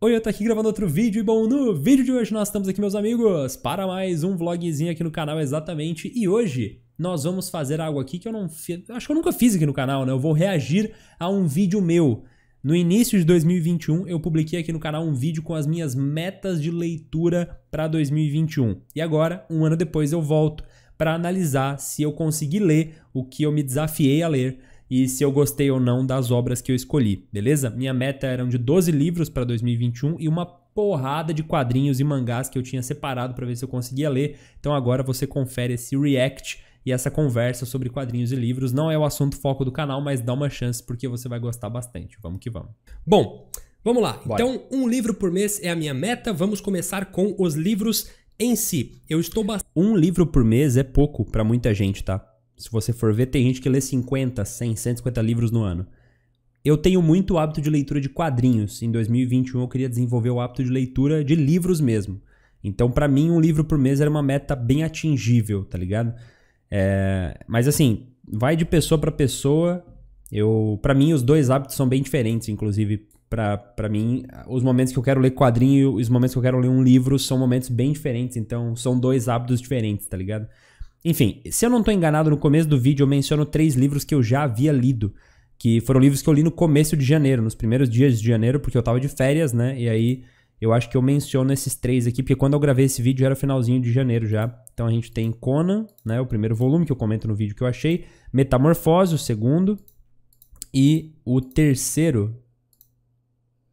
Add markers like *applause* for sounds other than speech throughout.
Oi, eu tô aqui gravando outro vídeo e bom, no vídeo de hoje nós estamos aqui, meus amigos, para mais um vlogzinho aqui no canal exatamente. E hoje nós vamos fazer algo aqui que eu não fiz, acho que eu nunca fiz aqui no canal, né? Eu vou reagir a um vídeo meu. No início de 2021, eu publiquei aqui no canal um vídeo com as minhas metas de leitura para 2021. E agora, um ano depois, eu volto para analisar se eu consegui ler o que eu me desafiei a ler e se eu gostei ou não das obras que eu escolhi, beleza? Minha meta eram de 12 livros para 2021 e uma porrada de quadrinhos e mangás que eu tinha separado para ver se eu conseguia ler. Então agora você confere esse react e essa conversa sobre quadrinhos e livros. Não é o assunto foco do canal, mas dá uma chance porque você vai gostar bastante. Vamos que vamos. Bom, vamos lá. Bora. Então, um livro por mês é a minha meta. Vamos começar com os livros em si. Eu estou bastante. Um livro por mês é pouco para muita gente, tá? se você for ver, tem gente que lê 50, 100, 150 livros no ano. Eu tenho muito hábito de leitura de quadrinhos. Em 2021 eu queria desenvolver o hábito de leitura de livros mesmo. Então, para mim, um livro por mês era uma meta bem atingível, tá ligado? É, mas assim, vai de pessoa para pessoa. Eu, para mim, os dois hábitos são bem diferentes. Inclusive, para mim, os momentos que eu quero ler quadrinho e os momentos que eu quero ler um livro são momentos bem diferentes. Então, são dois hábitos diferentes, tá ligado? Enfim, se eu não estou enganado, no começo do vídeo eu menciono três livros que eu já havia lido, que foram livros que eu li no começo de janeiro, nos primeiros dias de janeiro, porque eu estava de férias, né? E aí eu acho que eu menciono esses três aqui, porque quando eu gravei esse vídeo era finalzinho de janeiro já. Então a gente tem Conan, né, o primeiro volume que eu comento no vídeo que eu achei, Metamorfose, o segundo, e o terceiro.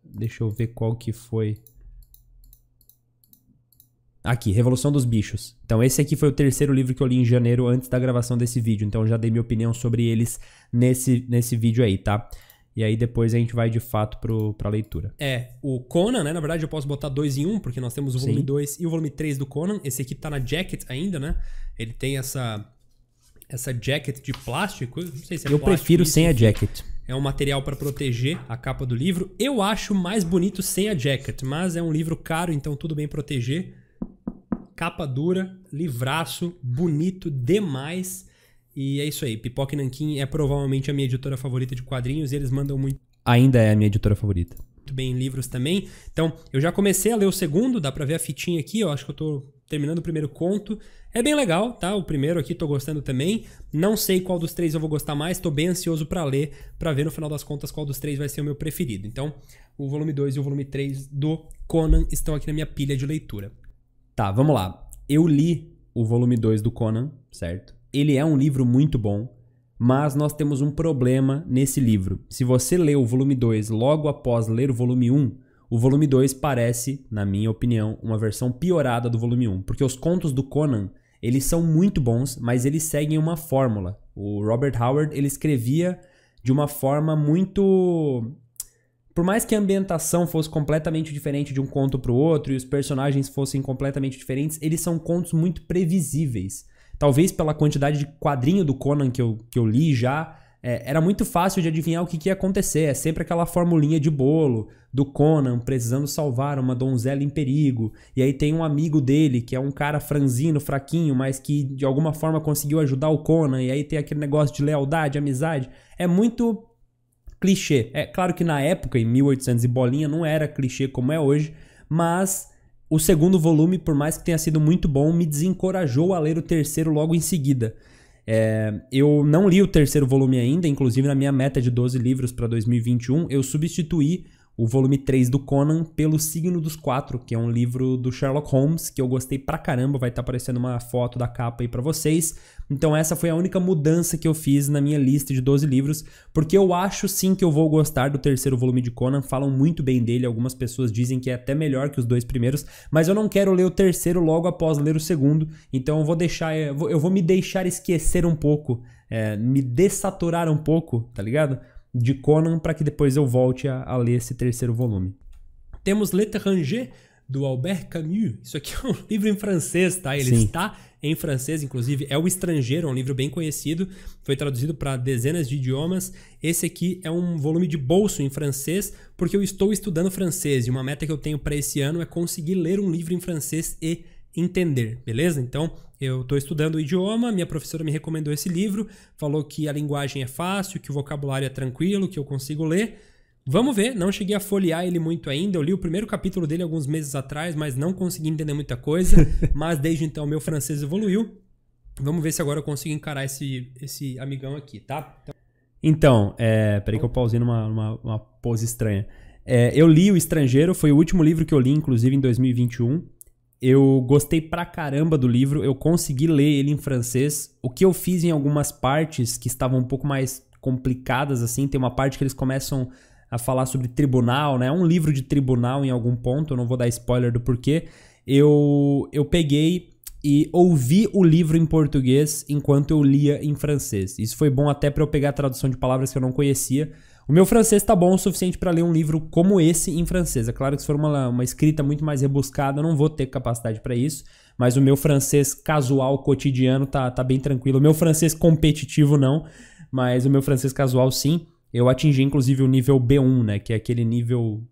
Deixa eu ver qual que foi. Aqui, Revolução dos Bichos. Então, esse aqui foi o terceiro livro que eu li em janeiro antes da gravação desse vídeo. Então, eu já dei minha opinião sobre eles nesse, nesse vídeo aí, tá? E aí depois a gente vai de fato pro, pra leitura. É, o Conan, né? Na verdade, eu posso botar dois em um, porque nós temos o volume 2 e o volume 3 do Conan. Esse aqui tá na jacket ainda, né? Ele tem essa, essa jacket de plástico. Não sei se é Eu plástico, prefiro isso. sem a jacket. É um material para proteger a capa do livro. Eu acho mais bonito sem a jacket, mas é um livro caro, então tudo bem proteger capa dura, livraço, bonito demais. E é isso aí, Pipoca e Nanquim é provavelmente a minha editora favorita de quadrinhos e eles mandam muito. Ainda é a minha editora favorita. Muito bem, livros também. Então, eu já comecei a ler o segundo, dá pra ver a fitinha aqui, eu acho que eu tô terminando o primeiro conto. É bem legal, tá? O primeiro aqui tô gostando também. Não sei qual dos três eu vou gostar mais, tô bem ansioso para ler, para ver no final das contas qual dos três vai ser o meu preferido. Então, o volume 2 e o volume 3 do Conan estão aqui na minha pilha de leitura. Tá, vamos lá. Eu li o volume 2 do Conan, certo? Ele é um livro muito bom, mas nós temos um problema nesse livro. Se você lê o volume 2 logo após ler o volume 1, um, o volume 2 parece, na minha opinião, uma versão piorada do volume 1, um, porque os contos do Conan, eles são muito bons, mas eles seguem uma fórmula. O Robert Howard, ele escrevia de uma forma muito por mais que a ambientação fosse completamente diferente de um conto para o outro e os personagens fossem completamente diferentes, eles são contos muito previsíveis. Talvez pela quantidade de quadrinho do Conan que eu, que eu li já, é, era muito fácil de adivinhar o que, que ia acontecer. É sempre aquela formulinha de bolo do Conan precisando salvar uma donzela em perigo. E aí tem um amigo dele, que é um cara franzino, fraquinho, mas que de alguma forma conseguiu ajudar o Conan. E aí tem aquele negócio de lealdade, amizade. É muito clichê. É claro que na época, em 1800 e bolinha, não era clichê como é hoje, mas o segundo volume, por mais que tenha sido muito bom, me desencorajou a ler o terceiro logo em seguida. É, eu não li o terceiro volume ainda, inclusive na minha meta de 12 livros para 2021, eu substituí o volume 3 do Conan pelo Signo dos Quatro, que é um livro do Sherlock Holmes, que eu gostei pra caramba, vai estar tá aparecendo uma foto da capa aí para vocês. Então essa foi a única mudança que eu fiz na minha lista de 12 livros, porque eu acho sim que eu vou gostar do terceiro volume de Conan, falam muito bem dele, algumas pessoas dizem que é até melhor que os dois primeiros, mas eu não quero ler o terceiro logo após ler o segundo, então eu vou deixar, eu vou, eu vou me deixar esquecer um pouco, é, me dessaturar um pouco, tá ligado? de Conan para que depois eu volte a, a, ler esse terceiro volume. Temos L'étranger, do Albert Camus. Isso aqui é um *laughs* livro em francês, tá? Ele Sim. está em francês, inclusive. É O Estrangeiro, é um livro bem conhecido. Foi traduzido para dezenas de idiomas. Esse aqui é um volume de bolso em francês, porque eu estou estudando francês. E uma meta que eu tenho para esse ano é conseguir ler um livro em francês e entender, beleza? Então, eu estou estudando o idioma, minha professora me recomendou esse livro, falou que a linguagem é fácil, que o vocabulário é tranquilo, que eu consigo ler. Vamos ver, não cheguei a folhear ele muito ainda. Eu li o primeiro capítulo dele alguns meses atrás, mas não consegui entender muita coisa. *laughs* mas desde então meu francês evoluiu. Vamos ver se agora eu consigo encarar esse, esse amigão aqui, tá? Então, então é, peraí que eu pausei numa uma, uma pose estranha. É, eu li O Estrangeiro, foi o último livro que eu li, inclusive, em 2021. Eu gostei pra caramba do livro, eu consegui ler ele em francês. O que eu fiz em algumas partes que estavam um pouco mais complicadas, assim, tem uma parte que eles começam a falar sobre tribunal, né? É um livro de tribunal em algum ponto, eu não vou dar spoiler do porquê. Eu, eu peguei e ouvi o livro em português enquanto eu lia em francês. Isso foi bom até para eu pegar a tradução de palavras que eu não conhecia, o meu francês está bom o suficiente para ler um livro como esse em francês. É claro que se for uma, uma escrita muito mais rebuscada, eu não vou ter capacidade para isso, mas o meu francês casual, cotidiano, tá, tá bem tranquilo. O meu francês competitivo não, mas o meu francês casual sim. Eu atingi inclusive o nível B1, né? Que é aquele nível.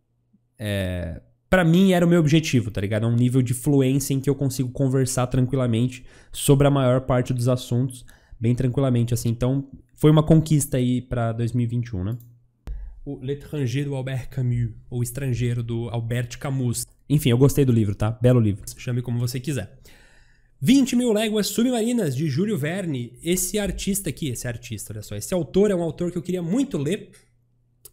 É... Para mim era o meu objetivo, tá ligado? É um nível de fluência em que eu consigo conversar tranquilamente sobre a maior parte dos assuntos, bem tranquilamente, assim. Então, foi uma conquista aí para 2021, né? o L'étranger do Albert Camus, ou Estrangeiro do Albert Camus. Enfim, eu gostei do livro, tá? Belo livro. Chame como você quiser. 20 mil léguas submarinas de Júlio Verne. Esse artista aqui, esse artista, olha só, esse autor é um autor que eu queria muito ler.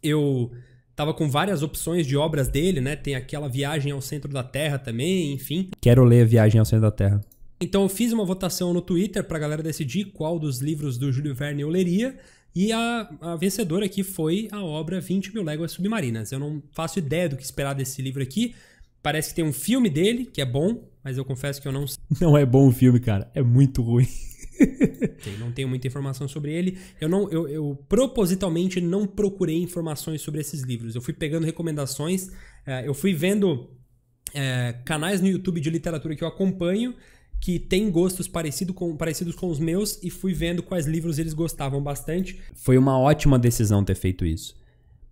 Eu tava com várias opções de obras dele, né? Tem aquela Viagem ao Centro da Terra também, enfim. Quero ler Viagem ao Centro da Terra. Então eu fiz uma votação no Twitter pra galera decidir qual dos livros do Júlio Verne eu leria. E a, a, vencedora aqui foi a obra 20 Mil Léguas Submarinas. Eu não faço ideia do que esperar desse livro aqui. Parece que tem um filme dele, que é bom, mas eu confesso que eu não sei. *laughs* Não é bom o filme, cara. É muito ruim. *laughs* não tenho muita informação sobre ele. Eu não, eu, eu, propositalmente não procurei informações sobre esses livros. Eu fui pegando recomendações, eh, eu fui vendo é, canais no YouTube de literatura que eu acompanho que tem gostos parecido com, parecidos com os meus e fui vendo quais livros eles gostavam bastante. Foi uma ótima decisão ter feito isso.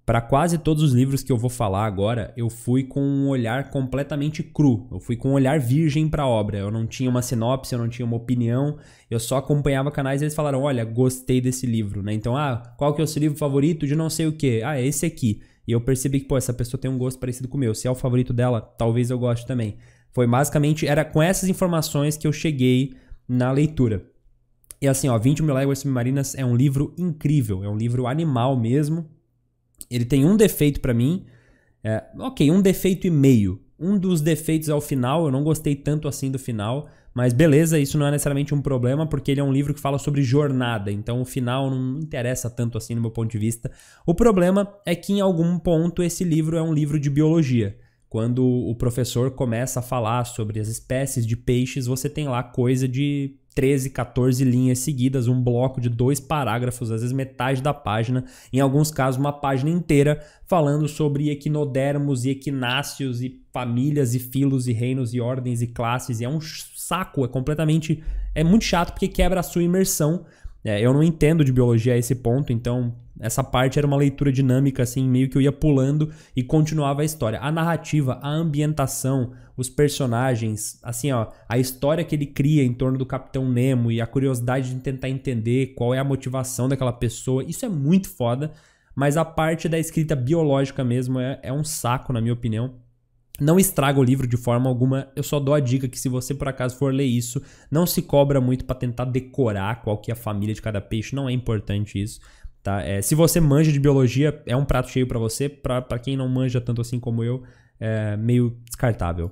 Para quase todos os livros que eu vou falar agora, eu fui com um olhar completamente cru, eu fui com um olhar virgem para a obra. Eu não tinha uma sinopse, eu não tinha uma opinião, eu só acompanhava canais e eles falaram: "Olha, gostei desse livro", né? Então, ah, qual que é o seu livro favorito de não sei o quê? Ah, é esse aqui. E eu percebi que, pô, essa pessoa tem um gosto parecido com o meu. Se é o favorito dela, talvez eu goste também. Foi basicamente, era com essas informações que eu cheguei na leitura. E assim, ó, 20 mil léguas submarinas é um livro incrível, é um livro animal mesmo. Ele tem um defeito para mim, é, ok, um defeito e meio. Um dos defeitos é o final, eu não gostei tanto assim do final, mas beleza, isso não é necessariamente um problema, porque ele é um livro que fala sobre jornada, então o final não interessa tanto assim no meu ponto de vista. O problema é que em algum ponto esse livro é um livro de biologia. Quando o professor começa a falar sobre as espécies de peixes, você tem lá coisa de 13, 14 linhas seguidas, um bloco de dois parágrafos, às vezes metade da página, em alguns casos uma página inteira, falando sobre equinodermos e equináceos e famílias e filos e reinos e ordens e classes. E é um saco, é completamente. É muito chato porque quebra a sua imersão. É, eu não entendo de biologia a esse ponto, então essa parte era uma leitura dinâmica, assim, meio que eu ia pulando e continuava a história. A narrativa, a ambientação, os personagens, assim, ó, a história que ele cria em torno do Capitão Nemo e a curiosidade de tentar entender qual é a motivação daquela pessoa, isso é muito foda, mas a parte da escrita biológica mesmo é, é um saco, na minha opinião. Não estraga o livro de forma alguma, eu só dou a dica que se você por acaso for ler isso, não se cobra muito para tentar decorar qual que é a família de cada peixe, não é importante isso. Tá? É, se você manja de biologia, é um prato cheio para você. Para quem não manja tanto assim como eu, é meio descartável.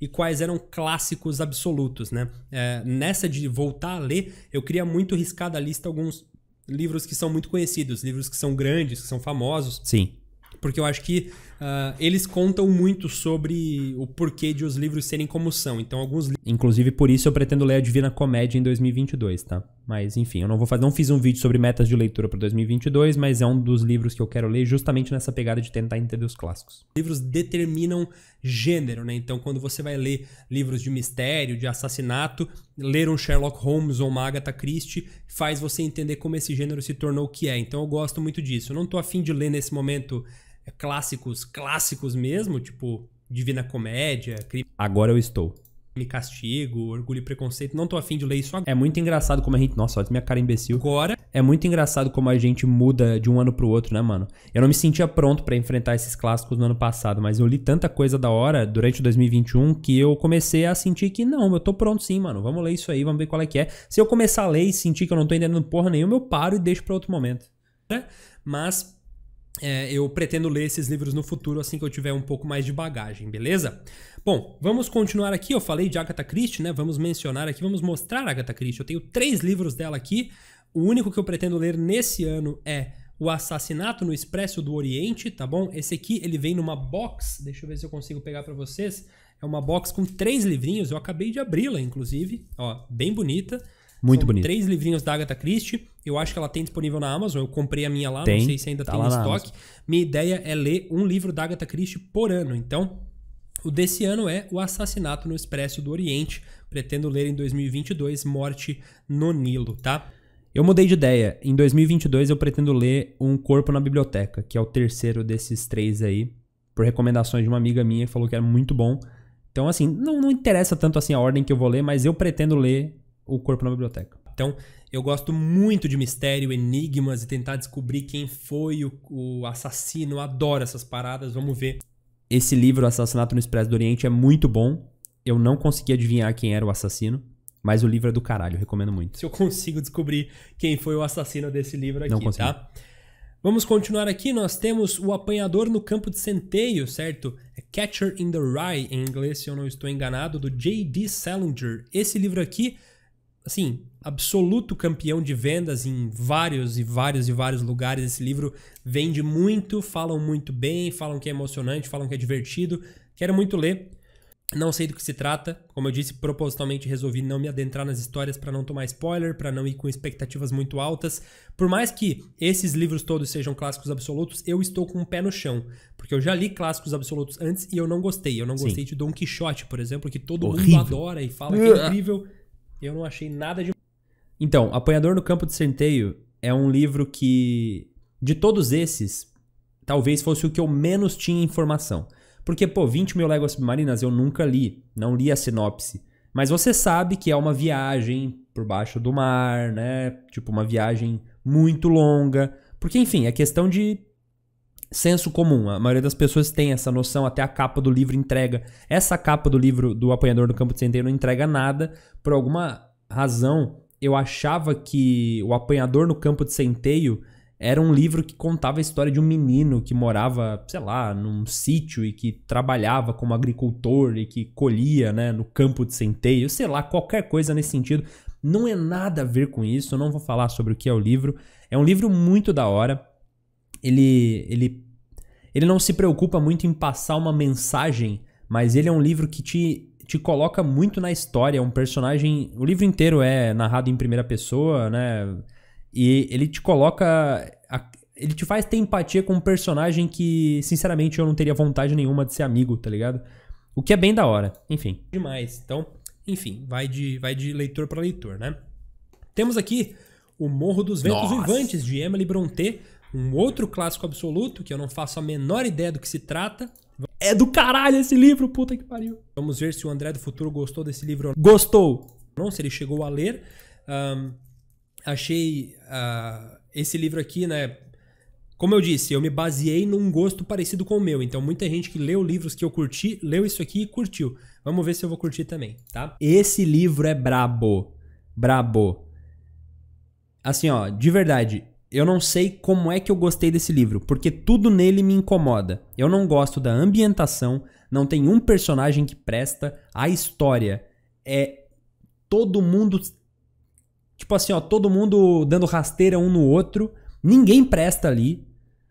E quais eram clássicos absolutos, né? É, nessa de voltar a ler, eu queria muito riscar da lista alguns livros que são muito conhecidos, livros que são grandes, que são famosos. Sim. Porque eu acho que uh, eles contam muito sobre o porquê de os livros serem como são. Então, alguns. Inclusive, por isso eu pretendo ler a Divina Comédia em 2022, tá? Mas enfim, eu não vou fazer, não fiz um vídeo sobre metas de leitura para 2022, mas é um dos livros que eu quero ler justamente nessa pegada de tentar entender os clássicos. Livros determinam gênero, né? Então, quando você vai ler livros de mistério, de assassinato, ler um Sherlock Holmes ou uma Agatha Christie faz você entender como esse gênero se tornou o que é. Então, eu gosto muito disso. Eu não tô afim de ler nesse momento é, clássicos, clássicos mesmo, tipo Divina Comédia. Agora eu estou me castigo, orgulho e preconceito. Não tô afim de ler isso agora. É muito engraçado como a gente. Nossa, olha minha cara é imbecil. Agora. É muito engraçado como a gente muda de um ano pro outro, né, mano? Eu não me sentia pronto para enfrentar esses clássicos no ano passado, mas eu li tanta coisa da hora durante 2021 que eu comecei a sentir que não, eu tô pronto sim, mano. Vamos ler isso aí, vamos ver qual é que é. Se eu começar a ler e sentir que eu não tô entendendo porra nenhuma, eu paro e deixo para outro momento. Né? Mas é, eu pretendo ler esses livros no futuro assim que eu tiver um pouco mais de bagagem, beleza? Bom, vamos continuar aqui. Eu falei de Agatha Christie, né? Vamos mencionar aqui, vamos mostrar Agatha Christie. Eu tenho três livros dela aqui. O único que eu pretendo ler nesse ano é O Assassinato no Expresso do Oriente, tá bom? Esse aqui ele vem numa box. Deixa eu ver se eu consigo pegar para vocês. É uma box com três livrinhos. Eu acabei de abri-la, inclusive. Ó, bem bonita. Muito bonita. Três livrinhos da Agatha Christie. Eu acho que ela tem disponível na Amazon. Eu comprei a minha lá, tem, não sei se ainda tá tem em estoque. Minha ideia é ler um livro da Agatha Christie por ano. Então, o desse ano é O Assassinato no Expresso do Oriente. Pretendo ler em 2022 Morte no Nilo, tá? Eu mudei de ideia. Em 2022 eu pretendo ler Um Corpo na Biblioteca, que é o terceiro desses três aí, por recomendações de uma amiga minha que falou que era muito bom. Então, assim, não, não interessa tanto assim a ordem que eu vou ler, mas eu pretendo ler O Corpo na Biblioteca. Então, eu gosto muito de mistério, enigmas e tentar descobrir quem foi o, o assassino. adoro essas paradas. Vamos ver esse livro, Assassinato no Expresso do Oriente, é muito bom. Eu não consegui adivinhar quem era o assassino, mas o livro é do caralho, recomendo muito. Se eu consigo descobrir quem foi o assassino desse livro aqui, não tá? Vamos continuar aqui, nós temos o apanhador no campo de centeio, certo? É Catcher in the Rye, em inglês, se eu não estou enganado, do J.D. Salinger. Esse livro aqui, assim, absoluto campeão de vendas em vários e vários e vários lugares. Esse livro vende muito, falam muito bem, falam que é emocionante, falam que é divertido. Quero muito ler. Não sei do que se trata. Como eu disse, propositalmente resolvi não me adentrar nas histórias para não tomar spoiler, para não ir com expectativas muito altas. Por mais que esses livros todos sejam clássicos absolutos, eu estou com o um pé no chão, porque eu já li clássicos absolutos antes e eu não gostei. Eu não gostei Sim. de Don Quixote, por exemplo, que todo mundo adora e fala que é incrível. Ah. Eu não achei nada de então, Apanhador no Campo de Centeio é um livro que, de todos esses, talvez fosse o que eu menos tinha informação. Porque, pô, 20 mil léguas submarinas eu nunca li, não li a sinopse. Mas você sabe que é uma viagem por baixo do mar, né? Tipo, uma viagem muito longa. Porque, enfim, é questão de senso comum. A maioria das pessoas tem essa noção, até a capa do livro entrega. Essa capa do livro do Apanhador do Campo de Centeio não entrega nada. Por alguma razão, eu achava que O Apanhador no Campo de Centeio era um livro que contava a história de um menino que morava, sei lá, num sítio e que trabalhava como agricultor e que colhia, né, no campo de centeio, sei lá, qualquer coisa nesse sentido. Não é nada a ver com isso, eu não vou falar sobre o que é o livro. É um livro muito da hora. Ele ele ele não se preocupa muito em passar uma mensagem, mas ele é um livro que te te coloca muito na história. É um personagem. O livro inteiro é narrado em primeira pessoa, né? E ele te coloca. A, ele te faz ter empatia com um personagem que, sinceramente, eu não teria vontade nenhuma de ser amigo, tá ligado? O que é bem da hora. Enfim, demais. Então, enfim, vai de, vai de leitor para leitor, né? Temos aqui O Morro dos Ventos Vivantes, de Emily Brontë, um outro clássico absoluto que eu não faço a menor ideia do que se trata, é do caralho esse livro, puta que pariu. Vamos ver se o André do Futuro gostou desse livro. Gostou! Não, se ele chegou a ler. Um, achei uh, esse livro aqui, né? Como eu disse, eu me baseei num gosto parecido com o meu. Então, muita gente que leu livros que eu curti, leu isso aqui e curtiu. Vamos ver se eu vou curtir também, tá? Esse livro é brabo. Brabo. Assim, ó, de verdade, eu não sei como é que eu gostei desse livro, porque tudo nele me incomoda. Eu não gosto da ambientação, não tem um personagem que presta, a história é todo mundo tipo assim, ó, todo mundo dando rasteira um no outro, ninguém presta ali.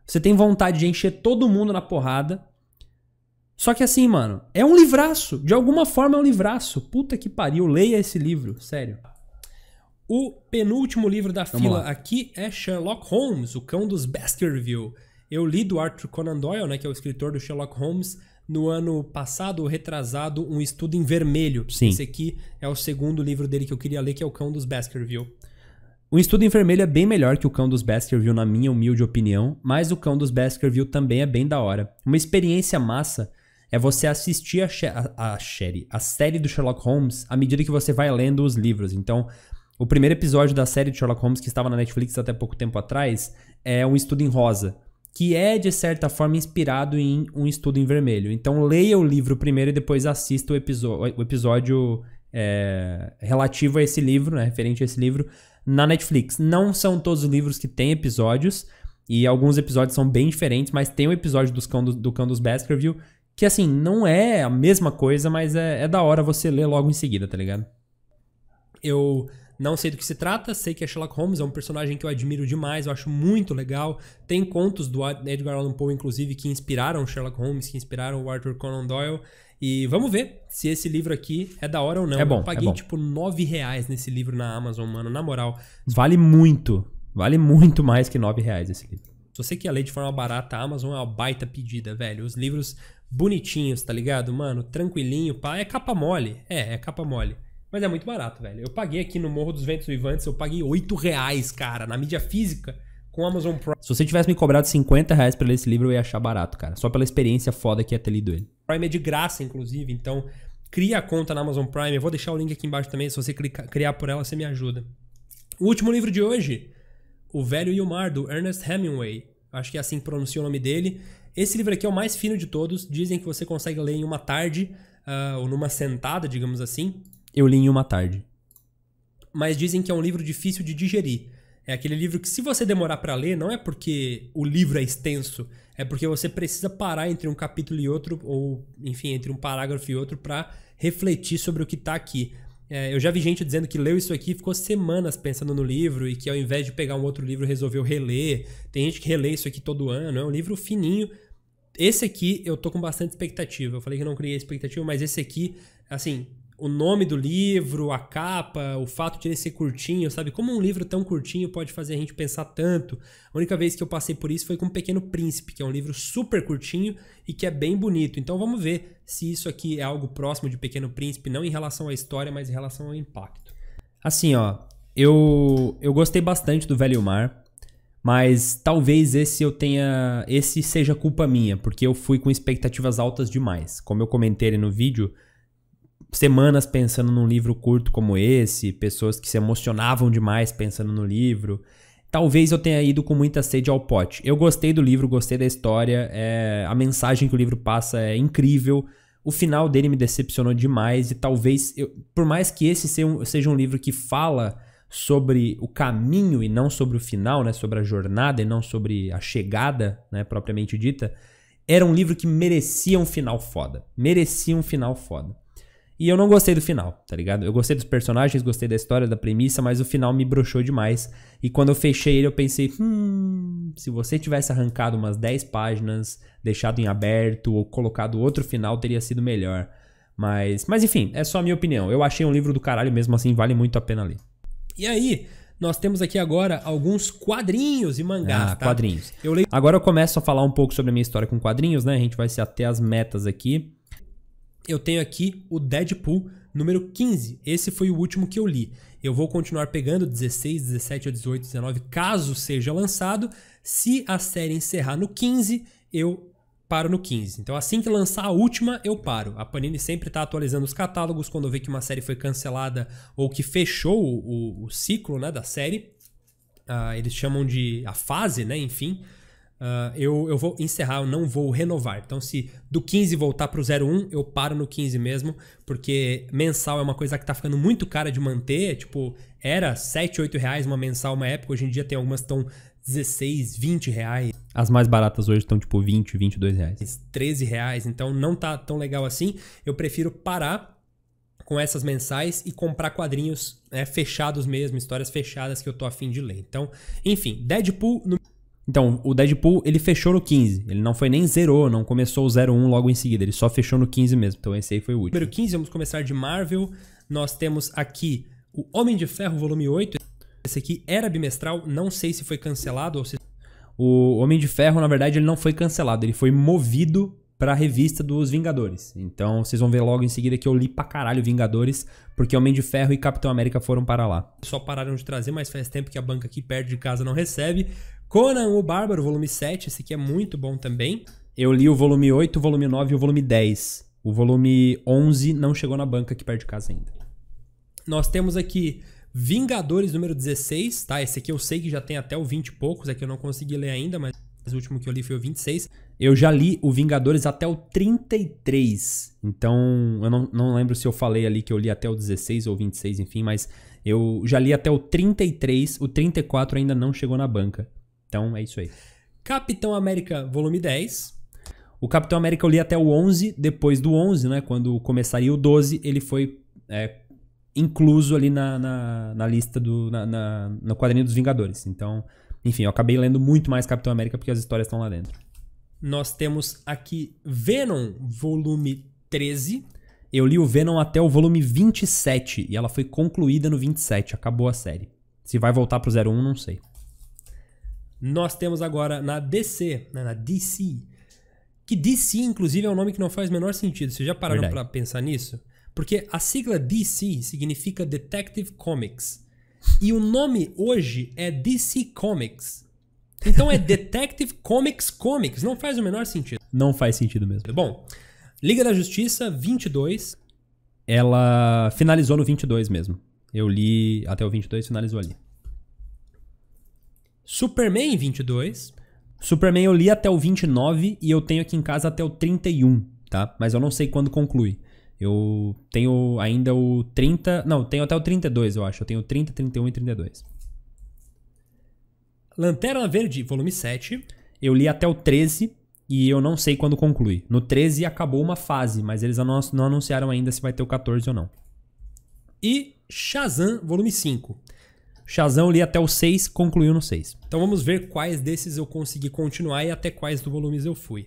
Você tem vontade de encher todo mundo na porrada. Só que assim, mano, é um livraço. De alguma forma é um livraço. Puta que pariu, leia esse livro, sério. O penúltimo livro da Vamos fila lá. aqui é Sherlock Holmes, O Cão dos Baskerville. Eu li do Arthur Conan Doyle, né, que é o escritor do Sherlock Holmes, no ano passado, retrasado, um estudo em vermelho. Sim. Esse aqui é o segundo livro dele que eu queria ler, que é O Cão dos Baskerville. O estudo em vermelho é bem melhor que o Cão dos Baskerville, na minha humilde opinião, mas o Cão dos Baskerville também é bem da hora. Uma experiência massa é você assistir a, a, a, série, a série do Sherlock Holmes à medida que você vai lendo os livros. Então, o primeiro episódio da série de Sherlock Holmes, que estava na Netflix até pouco tempo atrás, é um estudo em rosa, que é, de certa forma, inspirado em um estudo em vermelho. Então, leia o livro primeiro e depois assista o, o episódio é, relativo a esse livro, né, referente a esse livro, na Netflix. Não são todos os livros que têm episódios, e alguns episódios são bem diferentes, mas tem o um episódio dos cão do, do Cão dos Baskerville, que assim, não é a mesma coisa, mas é, é da hora você ler logo em seguida, tá ligado? Eu não sei do que se trata, sei que é Sherlock Holmes, é um personagem que eu admiro demais, eu acho muito legal. Tem contos do Edgar Allan Poe, inclusive, que inspiraram Sherlock Holmes, que inspiraram o Arthur Conan Doyle. E vamos ver se esse livro aqui é da hora ou não. É bom, eu é paguei é bom. tipo 9 reais nesse livro na Amazon, mano, na moral. Vale muito, vale muito mais que 9 reais esse livro. Se você quer ler de forma barata, a Amazon é uma baita pedida, velho. Os livros bonitinhos, tá ligado? Mano, tranquilinho, pá. É capa mole. É, é capa mole. Mas é muito barato, velho. Eu paguei aqui no Morro dos Ventos Vivantes, eu paguei 8 reais, cara, na mídia física, com Amazon Prime. Se você tivesse me cobrado 50 reais pra ler esse livro, eu ia achar barato, cara. Só pela experiência foda que ia ter lido ele. Prime é de graça, inclusive, então cria a conta na Amazon Prime. Eu vou deixar o link aqui embaixo também, se você clicar, criar por ela, você me ajuda. O último livro de hoje, O Velho e o Mar, do Ernest Hemingway. Acho que é assim que pronuncia o nome dele. Esse livro aqui é o mais fino de todos. Dizem que você consegue ler em uma tarde, uh, ou numa sentada, digamos assim eu li em uma tarde. Mas dizem que é um livro difícil de digerir. É aquele livro que, se você demorar para ler, não é porque o livro é extenso, é porque você precisa parar entre um capítulo e outro, ou, enfim, entre um parágrafo e outro, para refletir sobre o que tá aqui. É, eu já vi gente dizendo que leu isso aqui e ficou semanas pensando no livro e que, ao invés de pegar um outro livro, resolveu reler. Tem gente que relê isso aqui todo ano. É um livro fininho, esse aqui eu tô com bastante expectativa. Eu falei que não criei expectativa, mas esse aqui, assim, o nome do livro, a capa, o fato de ele ser curtinho, sabe? Como um livro tão curtinho pode fazer a gente pensar tanto? A única vez que eu passei por isso foi com o Pequeno Príncipe, que é um livro super curtinho e que é bem bonito. Então vamos ver se isso aqui é algo próximo de Pequeno Príncipe, não em relação à história, mas em relação ao impacto. Assim, ó, eu eu gostei bastante do Velho Mar, mas talvez esse eu tenha, esse seja culpa minha, porque eu fui com expectativas altas demais. Como eu comentei no vídeo, semanas pensando num livro curto como esse, pessoas que se emocionavam demais pensando no livro. Talvez eu tenha ido com muita sede ao pote. Eu gostei do livro, gostei da história, é, a mensagem que o livro passa é incrível. O final dele me decepcionou demais e talvez, eu, por mais que esse seja um livro que fala sobre o caminho e não sobre o final, né, sobre a jornada e não sobre a chegada, né, propriamente dita, era um livro que merecia um final foda. Merecia um final foda. E eu não gostei do final, tá ligado? Eu gostei dos personagens, gostei da história, da premissa, mas o final me broxou demais. E quando eu fechei ele, eu pensei, hum, se você tivesse arrancado umas 10 páginas, deixado em aberto ou colocado outro final, teria sido melhor. Mas, mas enfim, é só a minha opinião. Eu achei um livro do caralho mesmo assim, vale muito a pena ler. E aí, nós temos aqui agora alguns quadrinhos e mangás. Ah, tá? quadrinhos. Eu leio... Agora eu começo a falar um pouco sobre a minha história com quadrinhos, né? A gente vai ser até as metas aqui eu tenho aqui o Deadpool número 15. Esse foi o último que eu li. Eu vou continuar pegando 16, 17 ou 18, 19, caso seja lançado. Se a série encerrar no 15, eu paro no 15. Então, assim que lançar a última, eu paro. A Panini sempre está atualizando os catálogos quando vê que uma série foi cancelada ou que fechou o, o ciclo né, da série. Ah, eles chamam de a fase, né? Enfim. Uh, eu, eu vou encerrar, eu não vou renovar. Então, se do 15 voltar para o 01, eu paro no 15 mesmo, porque mensal é uma coisa que está ficando muito cara de manter. Tipo, era 7, 8 reais uma mensal uma época, hoje em dia tem algumas que estão 16, 20 reais. As mais baratas hoje estão tipo 20, 22 reais. 13 reais, então não tá tão legal assim. Eu prefiro parar com essas mensais e comprar quadrinhos né, fechados mesmo, histórias fechadas que eu tô afim de ler. Então, enfim, Deadpool no então, o Deadpool, ele fechou no 15. Ele não foi nem zerou, não começou o 01 logo em seguida. Ele só fechou no 15 mesmo. Então, esse aí foi o último. Número 15, vamos começar de Marvel. Nós temos aqui o Homem de Ferro, volume 8. Esse aqui era bimestral, não sei se foi cancelado ou se... O Homem de Ferro, na verdade, ele não foi cancelado. Ele foi movido para a revista dos Vingadores. Então vocês vão ver logo em seguida que eu li pra caralho Vingadores, porque Homem de Ferro e Capitão América foram para lá. Só pararam de trazer, mas faz tempo que a banca aqui perto de casa não recebe. Conan o Bárbaro, volume 7, esse aqui é muito bom também. Eu li o volume 8, o volume 9 e o volume 10. O volume 11 não chegou na banca aqui perto de casa ainda. Nós temos aqui Vingadores número 16, tá? Esse aqui eu sei que já tem até o 20 e poucos, é que eu não consegui ler ainda, mas o último que eu li foi o 26. Eu já li o Vingadores até o 33. Então, eu não, não lembro se eu falei ali que eu li até o 16 ou 26, enfim, mas eu já li até o 33. O 34 ainda não chegou na banca. Então é isso aí. Capitão América, volume 10. O Capitão América eu li até o 11, depois do 11, né? Quando começaria o 12, ele foi é, incluso ali na, na, na lista do. Na, na, no quadrinho dos Vingadores. Então, enfim, eu acabei lendo muito mais Capitão América porque as histórias estão lá dentro. Nós temos aqui Venom, volume 13. Eu li o Venom até o volume 27 e ela foi concluída no 27, acabou a série. Se vai voltar pro 01, não sei nós temos agora na DC, né, na DC, que DC, inclusive, é um nome que não faz o menor sentido. Vocês já pararam para pensar nisso? Porque a sigla DC significa Detective Comics. E o nome hoje é DC Comics. Então é *laughs* Detective Comics Comics. Não faz o menor sentido. Não faz sentido mesmo. Bom, Liga da Justiça 22. Ela finalizou no 22 mesmo. Eu li até o 22 finalizou ali. Superman 22. Superman eu li até o 29 e eu tenho aqui em casa até o 31, tá? Mas eu não sei quando conclui. Eu tenho ainda o 30. Não, tenho até o 32, eu acho. Eu tenho 30, 31 e 32. Lanterna Verde, volume 7. Eu li até o 13 e eu não sei quando conclui. No 13 acabou uma fase, mas eles não anunciaram ainda se vai ter o 14 ou não. E Shazam, volume 5. Chazão li até o 6, concluiu no 6. Então vamos ver quais desses eu consegui continuar e até quais do volumes eu fui.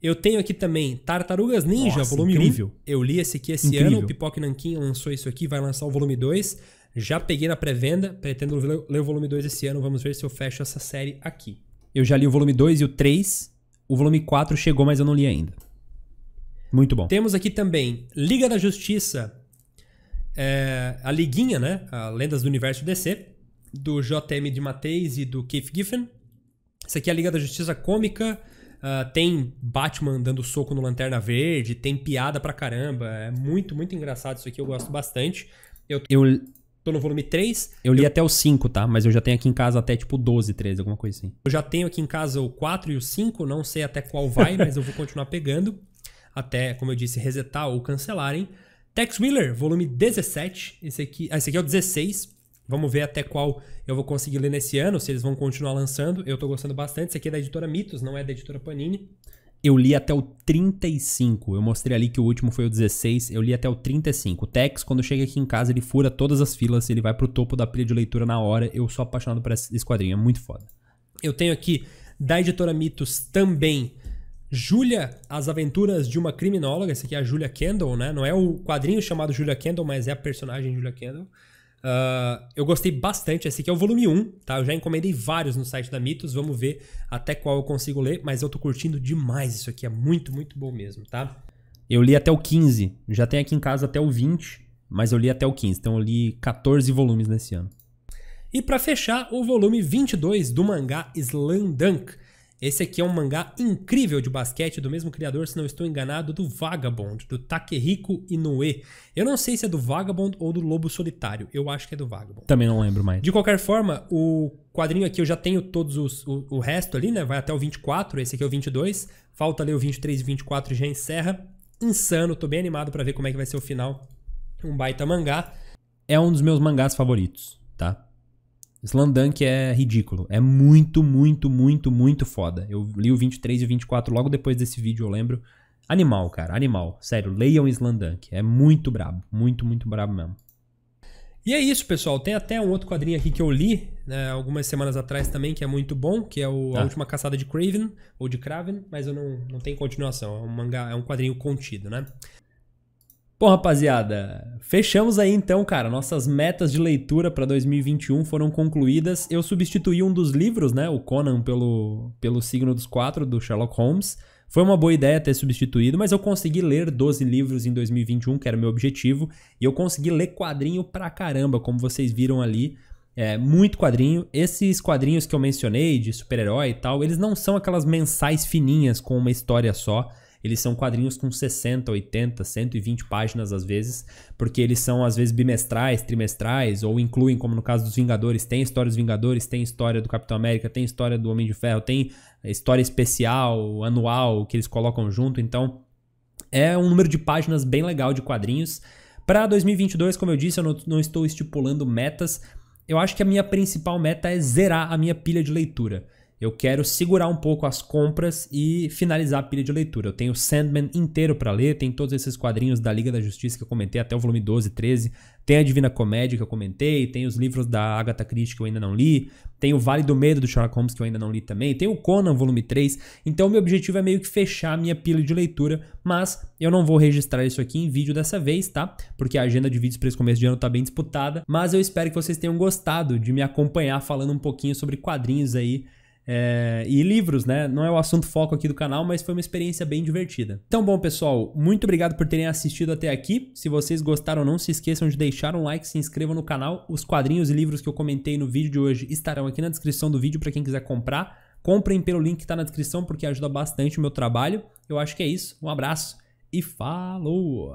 Eu tenho aqui também Tartarugas Ninja, Nossa, volume incrível. 1. Eu li esse aqui esse incrível. ano, o Pipoque Nankin lançou isso aqui, vai lançar o volume 2. Já peguei na pré-venda, pretendo ler o volume 2 esse ano, vamos ver se eu fecho essa série aqui. Eu já li o volume 2 e o 3. O volume 4 chegou, mas eu não li ainda. Muito bom. Temos aqui também Liga da Justiça, é, a Liguinha, né? A Lendas do Universo DC do JM de Mateis e do Keith Giffen. Isso aqui é a Liga da Justiça Cômica. Uh, tem Batman dando soco no Lanterna Verde, tem piada pra caramba. É muito, muito engraçado isso aqui, eu gosto bastante. Eu, eu tô no volume 3. Eu li eu... até o 5, tá? Mas eu já tenho aqui em casa até tipo 12, 13, alguma coisa assim. Eu já tenho aqui em casa o 4 e o 5, não sei até qual vai, mas eu vou continuar pegando. *laughs* Até, como eu disse, resetar ou cancelarem. Tex Wheeler, volume 17. Esse aqui, ah, esse aqui é o 16. Vamos ver até qual eu vou conseguir ler nesse ano, se eles vão continuar lançando. Eu tô gostando bastante. Esse aqui é da editora Mitos, não é da editora Panini. Eu li até o 35. Eu mostrei ali que o último foi o 16. Eu li até o 35. O Tex, quando chega aqui em casa, ele fura todas as filas, ele vai pro topo da pilha de leitura na hora. Eu sou apaixonado por esse quadrinho, é muito foda. Eu tenho aqui da editora Mitos também. Julia, As Aventuras de uma Criminóloga. Esse aqui é a Julia Kendall, né? Não é o quadrinho chamado Julia Kendall, mas é a personagem Julia Kendall. Uh, eu gostei bastante. Esse aqui é o volume 1, tá? Eu já encomendei vários no site da Mitos. Vamos ver até qual eu consigo ler, mas eu tô curtindo demais isso aqui. É muito, muito bom mesmo, tá? Eu li até o 15. Já tem aqui em casa até o 20, mas eu li até o 15. Então eu li 14 volumes nesse ano. E para fechar, o volume 22 do mangá Slam Dunk. Esse aqui é um mangá incrível de basquete do mesmo criador, se não estou enganado, do Vagabond, do Takehiko Inoue. Eu não sei se é do Vagabond ou do Lobo Solitário. Eu acho que é do Vagabond. Também não lembro mais. De qualquer forma, o quadrinho aqui eu já tenho todos os o, o resto ali, né? Vai até o 24, esse aqui é o 22. Falta ler o 23 e 24 e já encerra. Insano, tô bem animado para ver como é que vai ser o final. Um baita mangá. É um dos meus mangás favoritos, tá? Dunk é ridículo. É muito, muito, muito, muito foda. Eu li o 23 e o 24 logo depois desse vídeo, eu lembro. Animal, cara, animal. Sério, leiam Dunk. É muito brabo. Muito, muito brabo mesmo. E é isso, pessoal. Tem até um outro quadrinho aqui que eu li né, algumas semanas atrás também, que é muito bom, que é o, ah. A Última Caçada de Craven, ou de Craven, mas eu não, não tem continuação. É um mangá, é um quadrinho contido, né? Bom, rapaziada, fechamos aí então, cara. Nossas metas de leitura para 2021 foram concluídas. Eu substituí um dos livros, né, o Conan, pelo, pelo Signo dos Quatro, do Sherlock Holmes. Foi uma boa ideia ter substituído, mas eu consegui ler 12 livros em 2021, que era o meu objetivo, e eu consegui ler quadrinho pra caramba, como vocês viram ali. É, muito quadrinho. Esses quadrinhos que eu mencionei de super-herói e tal, eles não são aquelas mensais fininhas com uma história só. Eles são quadrinhos com 60, 80, 120 páginas às vezes, porque eles são às vezes bimestrais, trimestrais, ou incluem, como no caso dos Vingadores, tem história dos Vingadores, tem história do Capitão América, tem história do Homem de Ferro, tem história especial, anual, que eles colocam junto. Então, é um número de páginas bem legal de quadrinhos. Para 2022, como eu disse, eu não, não estou estipulando metas. Eu acho que a minha principal meta é zerar a minha pilha de leitura eu quero segurar um pouco as compras e finalizar a pilha de leitura. Eu tenho Sandman inteiro para ler, tem todos esses quadrinhos da Liga da Justiça que eu comentei até o volume 12, 13, tem a Divina Comédia que eu comentei, tem os livros da Agatha Christie que eu ainda não li, tem o Vale do Medo do Sherlock Holmes que eu ainda não li também, tem o Conan volume 3. Então meu objetivo é meio que fechar a minha pilha de leitura, mas eu não vou registrar isso aqui em vídeo dessa vez, tá? Porque a agenda de vídeos para esse começo de ano tá bem disputada, mas eu espero que vocês tenham gostado de me acompanhar falando um pouquinho sobre quadrinhos aí é, e livros, né? Não é o assunto foco aqui do canal, mas foi uma experiência bem divertida. Então, bom, pessoal, muito obrigado por terem assistido até aqui. Se vocês gostaram, não se esqueçam de deixar um like, se inscrevam no canal. Os quadrinhos e livros que eu comentei no vídeo de hoje estarão aqui na descrição do vídeo para quem quiser comprar. Comprem pelo link que está na descrição, porque ajuda bastante o meu trabalho. Eu acho que é isso. Um abraço e falou!